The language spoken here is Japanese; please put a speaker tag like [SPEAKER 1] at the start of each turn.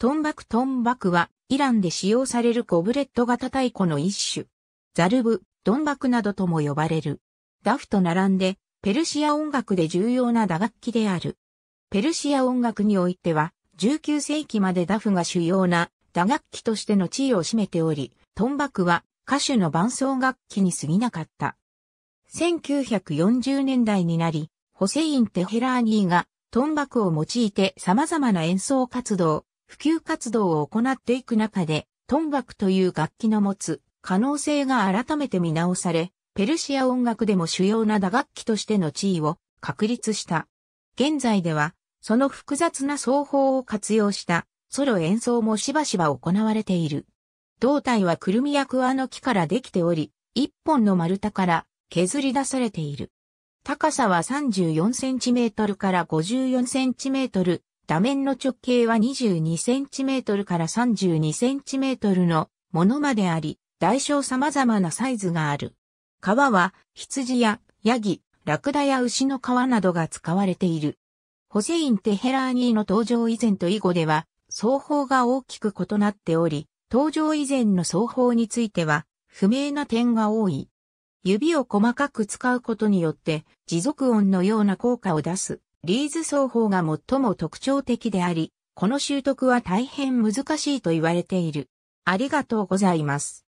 [SPEAKER 1] トンバクトンバクは、イランで使用されるコブレット型太鼓の一種。ザルブ、ドンバクなどとも呼ばれる。ダフと並んで、ペルシア音楽で重要な打楽器である。ペルシア音楽においては、19世紀までダフが主要な打楽器としての地位を占めており、トンバクは歌手の伴奏楽器に過ぎなかった。1940年代になり、ホセイン・テヘラーニーがトンバクを用いて様々な演奏活動、普及活動を行っていく中で、トンバクという楽器の持つ可能性が改めて見直され、ペルシア音楽でも主要な打楽器としての地位を確立した。現在では、その複雑な奏法を活用したソロ演奏もしばしば行われている。胴体はクルミやクワの木からできており、一本の丸太から削り出されている。高さは34センチメートルから54センチメートル座面の直径は 22cm から 32cm のものまであり、大小様々なサイズがある。皮は羊やヤギ、ラクダや牛の皮などが使われている。ホセイン・テヘラーニーの登場以前と以後では、双方が大きく異なっており、登場以前の双方については、不明な点が多い。指を細かく使うことによって、持続音のような効果を出すリーズ奏法が最も特徴的であり、この習得は大変難しいと言われている。ありがとうございます。